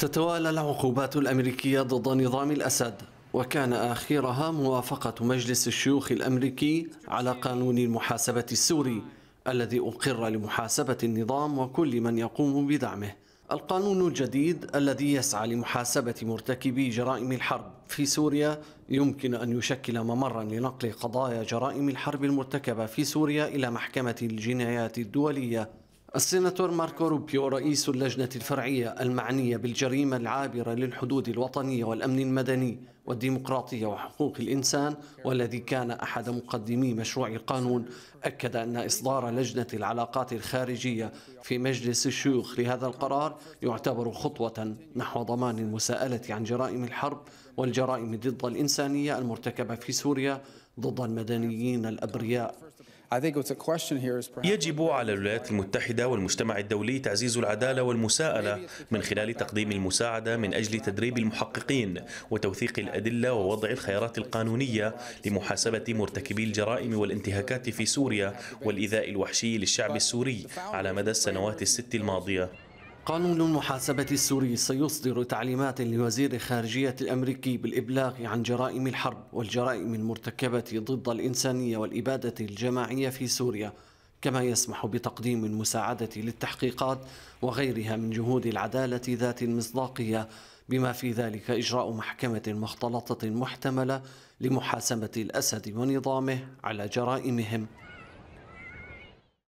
تتوالى العقوبات الأمريكية ضد نظام الأسد وكان آخرها موافقة مجلس الشيوخ الأمريكي على قانون المحاسبة السوري الذي أقر لمحاسبة النظام وكل من يقوم بدعمه القانون الجديد الذي يسعى لمحاسبة مرتكبي جرائم الحرب في سوريا يمكن أن يشكل ممرا لنقل قضايا جرائم الحرب المرتكبة في سوريا إلى محكمة الجنايات الدولية السيناتور ماركو روبيو رئيس اللجنة الفرعية المعنية بالجريمة العابرة للحدود الوطنية والأمن المدني والديمقراطية وحقوق الإنسان والذي كان أحد مقدمي مشروع القانون أكد أن إصدار لجنة العلاقات الخارجية في مجلس الشيوخ لهذا القرار يعتبر خطوة نحو ضمان المساءلة عن جرائم الحرب والجرائم ضد الإنسانية المرتكبة في سوريا ضد المدنيين الأبرياء يجب على الولايات المتحدة والمجتمع الدولي تعزيز العدالة والمساءلة من خلال تقديم المساعدة من أجل تدريب المحققين وتوثيق الأدلة ووضع الخيارات القانونية لمحاسبة مرتكبي الجرائم والانتهاكات في سوريا والإيذاء الوحشي للشعب السوري على مدى السنوات الست الماضية قانون المحاسبة السوري سيصدر تعليمات لوزير الخارجية الأمريكي بالإبلاغ عن جرائم الحرب والجرائم المرتكبة ضد الإنسانية والإبادة الجماعية في سوريا كما يسمح بتقديم المساعدة للتحقيقات وغيرها من جهود العدالة ذات المصداقية بما في ذلك إجراء محكمة مختلطة محتملة لمحاسبة الأسد ونظامه على جرائمهم